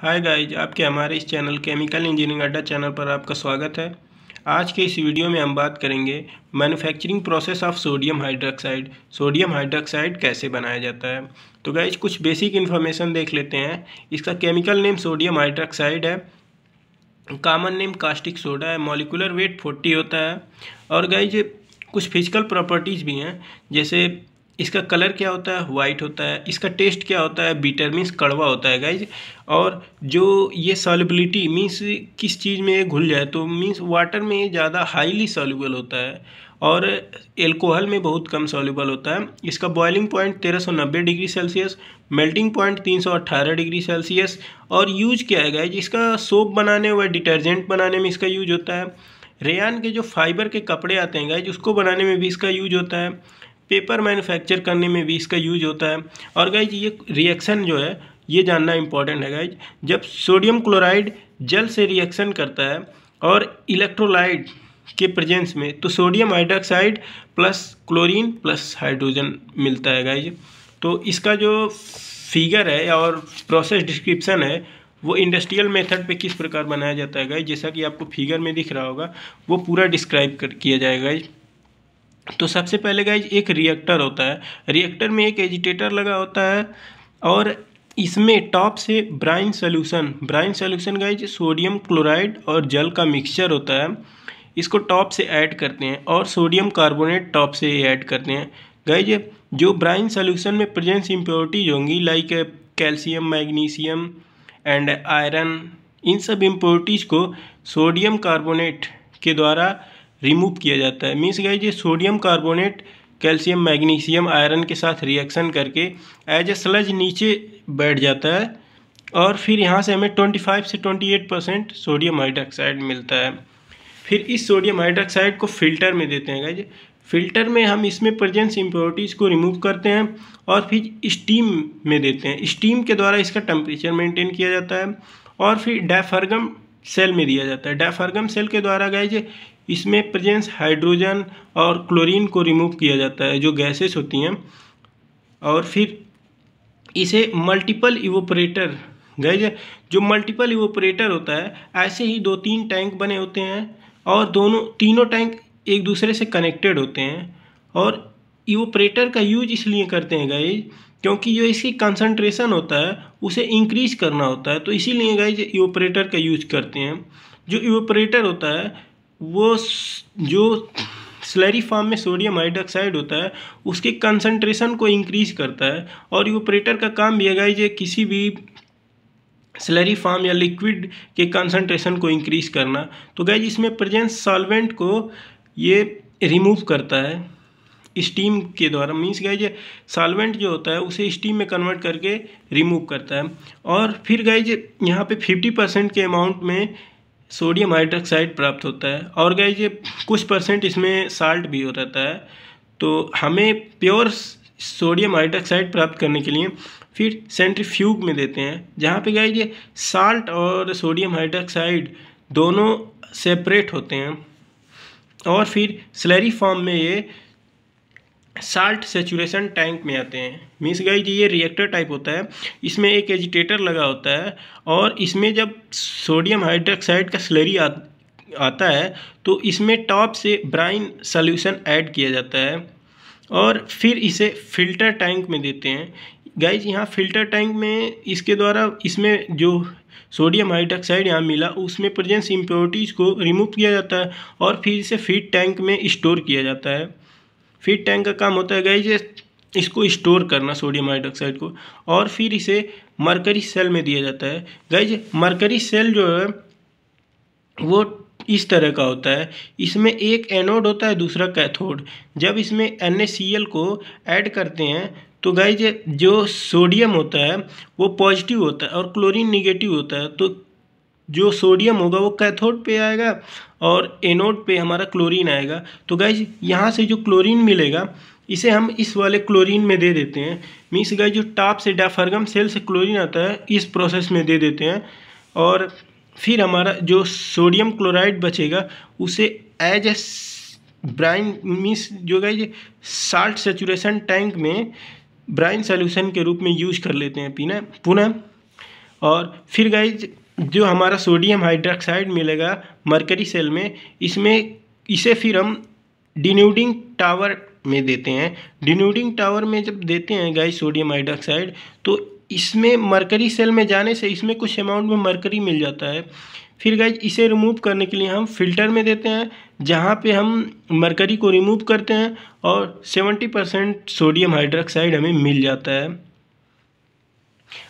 hi guys आपके हमारे इस चैनल केमिकल इंजीनियरिंग अड्डा चैनल पर आपका स्वागत है आज के इस वीडियो में हम बात करेंगे manufacturing process of sodium hydroxide sodium hydroxide कैसे बनाया जाता है तो गाइज कुछ बेसिक इन्फॉर्मेशन देख लेते हैं इसका केमिकल नेम सोडियम हाइड्रोक्साइड है कामन नेम कास्टिक सोडा है मॉलिकुलर वेट फोर्टी होता है और गाइज कुछ फिजिकल प्रॉपर्टीज़ भी हैं जैसे इसका कलर क्या होता है वाइट होता है इसका टेस्ट क्या होता है बीटर मीन्स कड़वा होता है गाइज और जो ये सॉलिबिलिटी मीन्स किस चीज़ में ये घुल जाए तो मीन्स वाटर में ये ज़्यादा हाईली सॉल्यूबल होता है और एल्कोहल में बहुत कम सॉल्यूबल होता है इसका boiling point 1390 degree Celsius melting point 318 degree Celsius और यूज क्या है गाइज इसका सोप बनाने व डिटर्जेंट बनाने में इसका यूज होता है रेयान के जो फाइबर के कपड़े आते हैं गाइज उसको बनाने में भी इसका यूज होता है पेपर मैन्युफैक्चर करने में भी इसका यूज होता है और गाइज ये रिएक्शन जो है ये जानना इम्पॉर्टेंट है गाइज जब सोडियम क्लोराइड जल से रिएक्शन करता है और इलेक्ट्रोलाइट के प्रेजेंस में तो sodium hydroxide plus chlorine plus hydrogen मिलता है गाइज तो इसका जो फिगर है और प्रोसेस डिस्क्रिप्शन है वो इंडस्ट्रियल मेथड पे किस प्रकार बनाया जाता है गाइज जैसा कि आपको फिगर में दिख रहा होगा वो पूरा डिस्क्राइब कर किया जाएगा गाइज तो सबसे पहले गाइज एक रिएक्टर होता है रिएक्टर में एक एजिटेटर लगा होता है और इसमें टॉप से brine solution brine solution guys sodium chloride और जल का मिक्सचर होता है इसको टॉप से ऐड करते हैं और सोडियम कार्बोनेट टॉप से ऐड करते हैं गाइज जो ब्राइन सोल्यूशन में प्रजेंस इम्प्योरिटीज होंगी like calcium magnesium and iron इन सब इम्प्योरिटीज को सोडियम कार्बोनेट के द्वारा रिमूव किया जाता है मीन्स गाइज ये sodium carbonate calcium magnesium iron के साथ रिएक्शन करके एज ए स्लज नीचे बैठ जाता है और फिर यहाँ से हमें 25 से 28 परसेंट सोडियम हाइड्रोक्साइड मिलता है फिर इस सोडियम हाइड्रोक्साइड को फिल्टर में देते हैं गाइज फिल्टर में हम इसमें प्रजेंस इम्प्योरिटीज़ को रिमूव करते हैं और फिर स्टीम में देते हैं स्टीम के द्वारा इसका टेम्परेचर मेंटेन किया जाता है और फिर डैफर्गम सेल में दिया जाता है डायफार्गम सेल के द्वारा जे इसमें प्रेजेंस हाइड्रोजन और क्लोरीन को रिमूव किया जाता है जो गैसेस होती हैं और फिर इसे मल्टीपल इवोपरेटर जे जो मल्टीपल इवोपरेटर होता है ऐसे ही दो तीन टैंक बने होते हैं और दोनों तीनों टैंक एक दूसरे से कनेक्टेड होते हैं और इवोपरेटर का यूज इसलिए करते हैं गए क्योंकि जो इसकी कंसंट्रेशन होता है उसे इंक्रीज करना होता है तो इसीलिए गाइज ऑपरेटर का यूज करते हैं जो ऑपरेटर होता है वो जो स्लरी फार्म में सोडियम हाइड्रोक्साइड होता है उसके कंसंट्रेशन को इंक्रीज करता है और ऑपरेटर का काम भी है गाइज किसी भी स्लरी फार्म या लिक्विड के कंसंट्रेशन को इंक्रीज करना तो गाइज इसमें प्रेजेंट सॉल्वेंट को ये रिमूव करता है स्टीम के द्वारा मीन्स गाइज सॉल्वेंट जो होता है उसे स्टीम में कन्वर्ट करके रिमूव करता है और फिर गाइज यहाँ पे फिफ्टी परसेंट के अमाउंट में सोडियम हाइड्रोक्साइड प्राप्त होता है और गाइज कुछ परसेंट इसमें साल्ट भी हो रहता है तो हमें प्योर सोडियम हाइड्रोक्साइड प्राप्त करने के लिए फिर सेंट्रीफ्यूग में देते हैं जहाँ पर गाइज साल्ट और सोडियम हाइड्रोक्साइड दोनों सेपरेट होते हैं और फिर स्लरी फॉर्म में ये साल्ट सेचुरेशन टैंक में आते हैं मीन्स जी ये रिएक्टर टाइप होता है इसमें एक एजिटेटर लगा होता है और इसमें जब सोडियम हाइड्रोक्साइड का स्लरी आ, आता है तो इसमें टॉप से ब्राइन सॉल्यूशन ऐड किया जाता है और फिर इसे फिल्टर टैंक में देते हैं गाइज यहाँ फिल्टर टैंक में इसके द्वारा इसमें जो सोडियम हाइड्रोक्साइड यहाँ मिला उसमें प्रेजेंस इम्प्योरिटीज़ को रिमूव किया जाता है और फिर इसे फीड टैंक में स्टोर किया जाता है फिर टैंक का काम होता है गाइज इसको स्टोर करना सोडियम हाइड्रोक्साइड को और फिर इसे मरकरी सेल में दिया जाता है गाइज मरकरी सेल जो है वो इस तरह का होता है इसमें एक एनोड होता है दूसरा कैथोड जब इसमें एन को ऐड करते हैं तो गाइज जो सोडियम होता है वो पॉजिटिव होता है और क्लोरीन निगेटिव होता है तो जो सोडियम होगा वो कैथोड पे आएगा और एनोड पे हमारा क्लोरीन आएगा तो गाइज यहाँ से जो क्लोरीन मिलेगा इसे हम इस वाले क्लोरीन में दे देते हैं मीन्स गाइज जो टाप से डाफरगम सेल से क्लोरीन आता है इस प्रोसेस में दे देते हैं और फिर हमारा जो सोडियम क्लोराइड बचेगा उसे एज ए ब्राइन मीन्स जो गाइज साल्ट सेचुरेशन टैंक में ब्राइन सोल्यूशन के रूप में यूज कर लेते हैं पीना पुनः और फिर गाइज जो हमारा सोडियम हाइड्रोक्साइड मिलेगा मरकरी सेल में इसमें इसे फिर हम डिन्यूडिंग टावर में देते हैं डिन्यूडिंग टावर में जब देते हैं गाइस सोडियम हाइड्रोक्साइड तो इसमें मरकरी सेल में जाने से इसमें कुछ अमाउंट में मरकरी मिल जाता है फिर गाइज इसे रिमूव करने के लिए हम फिल्टर में देते हैं जहाँ पे हम मरकरी को रिमूव करते हैं और 70 परसेंट सोडियम हाइड्रोक्साइड हमें मिल जाता है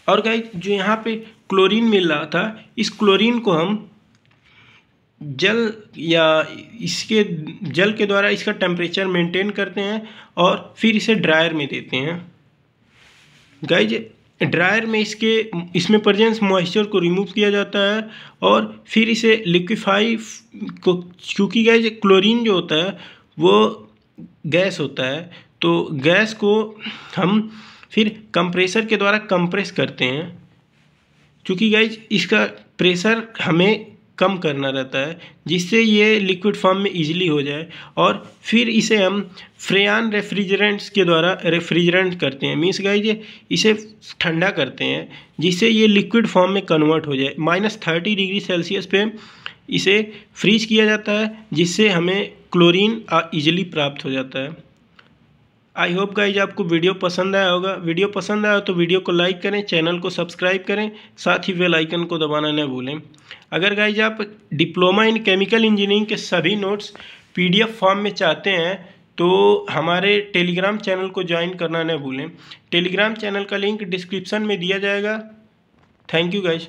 और गाइज जो यहाँ पे क्लोरीन मिल रहा था इस क्लोरीन को हम जल या इसके जल के द्वारा इसका टेम्परेचर मेंटेन करते हैं और फिर इसे ड्रायर में देते हैं गाइज ड्रायर में इसके इसमें प्रजेंस मॉइस्चर को रिमूव किया जाता है और फिर इसे लिक्विफाई को क्योंकि गैज क्लोरीन जो होता है वो गैस होता है तो गैस को हम फिर कंप्रेसर के द्वारा कंप्रेस करते हैं क्योंकि गाइज इसका प्रेशर हमें कम करना रहता है जिससे ये लिक्विड फॉर्म में इजीली हो जाए और फिर इसे हम फ्रेन रेफ्रिजरेंट्स के द्वारा रेफ्रिजरेंट करते हैं मीन्स गाइज इसे ठंडा करते हैं जिससे ये लिक्विड फॉर्म में कन्वर्ट हो जाए माइनस थर्टी डिग्री सेल्सियस पे इसे फ्रीज किया जाता है जिससे हमें क्लोरीन ईजिली प्राप्त हो जाता है आई होप गाइज आपको वीडियो पसंद आया होगा वीडियो पसंद आया तो वीडियो को लाइक करें चैनल को सब्सक्राइब करें साथ ही बेल आइकन को दबाना न भूलें अगर गाइज आप डिप्लोमा इन केमिकल इंजीनियरिंग के सभी नोट्स पीडीएफ फॉर्म में चाहते हैं तो हमारे टेलीग्राम चैनल को ज्वाइन करना न भूलें टेलीग्राम चैनल का लिंक डिस्क्रिप्शन में दिया जाएगा थैंक यू गाइज